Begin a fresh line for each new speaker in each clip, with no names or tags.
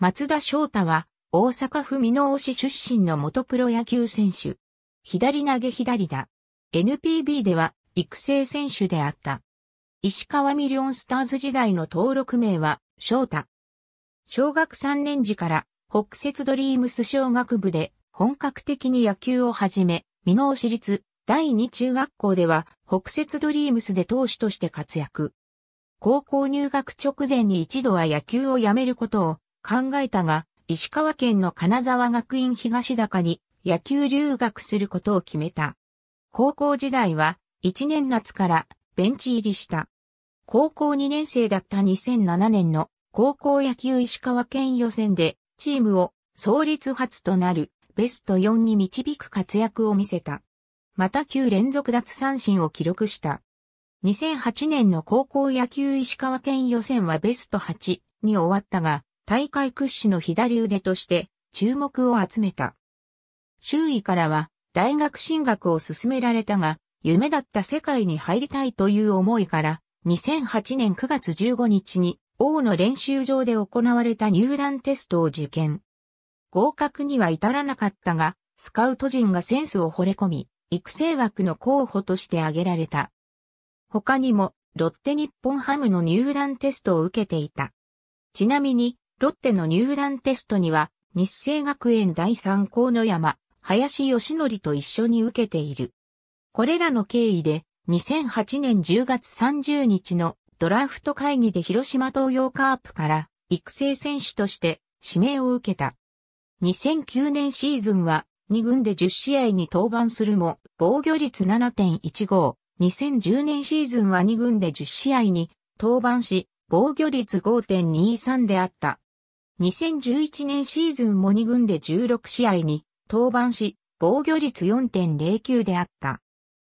松田翔太は、大阪府美濃市出身の元プロ野球選手。左投げ左だ。NPB では育成選手であった。石川ミリオンスターズ時代の登録名は、翔太。小学3年時から、北摂ドリームス小学部で、本格的に野球を始め、美濃市立、第2中学校では、北摂ドリームスで投手として活躍。高校入学直前に一度は野球をやめることを考えたが、石川県の金沢学院東高に野球留学することを決めた。高校時代は1年夏からベンチ入りした。高校2年生だった2007年の高校野球石川県予選でチームを創立初となるベスト4に導く活躍を見せた。また9連続奪三振を記録した。2008年の高校野球石川県予選はベスト8に終わったが、大会屈指の左腕として注目を集めた。周囲からは大学進学を勧められたが、夢だった世界に入りたいという思いから、2008年9月15日に王の練習場で行われた入団テストを受験。合格には至らなかったが、スカウト陣がセンスを惚れ込み、育成枠の候補として挙げられた。他にも、ロッテ日本ハムの入団テストを受けていた。ちなみに、ロッテの入団テストには、日清学園第三校の山、林義則と一緒に受けている。これらの経緯で、2008年10月30日のドラフト会議で広島東洋カープから育成選手として指名を受けた。2009年シーズンは2軍で10試合に登板するも防御率7.15。2010年シーズンは2軍で10試合に登板し防御率5.23であった。2011年シーズンも2軍で16試合に登板し、防御率4.09であった。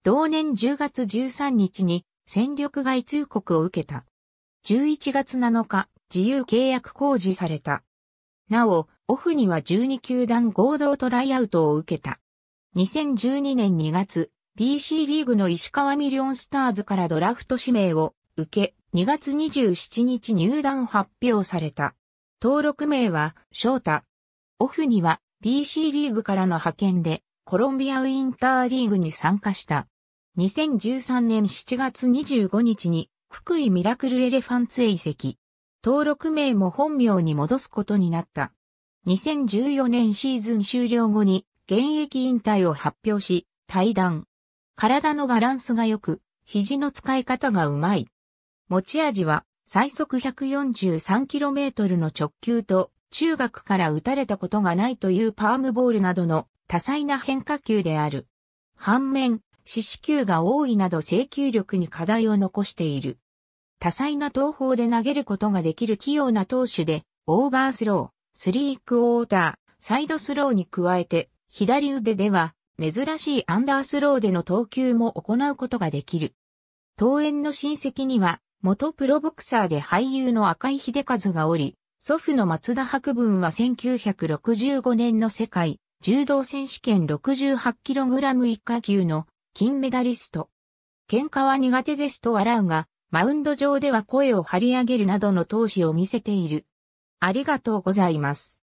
同年10月13日に戦力外通告を受けた。11月7日、自由契約公示された。なお、オフには12球団合同トライアウトを受けた。2012年2月、BC リーグの石川ミリオンスターズからドラフト指名を受け、2月27日入団発表された。登録名は、翔太。オフには、BC リーグからの派遣で、コロンビアウィンターリーグに参加した。2013年7月25日に、福井ミラクルエレファンツへ移籍。登録名も本名に戻すことになった。2014年シーズン終了後に、現役引退を発表し、対談。体のバランスが良く、肘の使い方がうまい。持ち味は、最速 143km の直球と、中学から打たれたことがないというパームボールなどの多彩な変化球である。反面、四死球が多いなど制球力に課題を残している。多彩な投法で投げることができる器用な投手で、オーバースロー、スリークオーター、サイドスローに加えて、左腕では、珍しいアンダースローでの投球も行うことができる。投園の親戚には、元プロボクサーで俳優の赤井秀和がおり、祖父の松田博文は1965年の世界柔道選手権 68kg 以下級の金メダリスト。喧嘩は苦手ですと笑うが、マウンド上では声を張り上げるなどの闘志を見せている。ありがとうございます。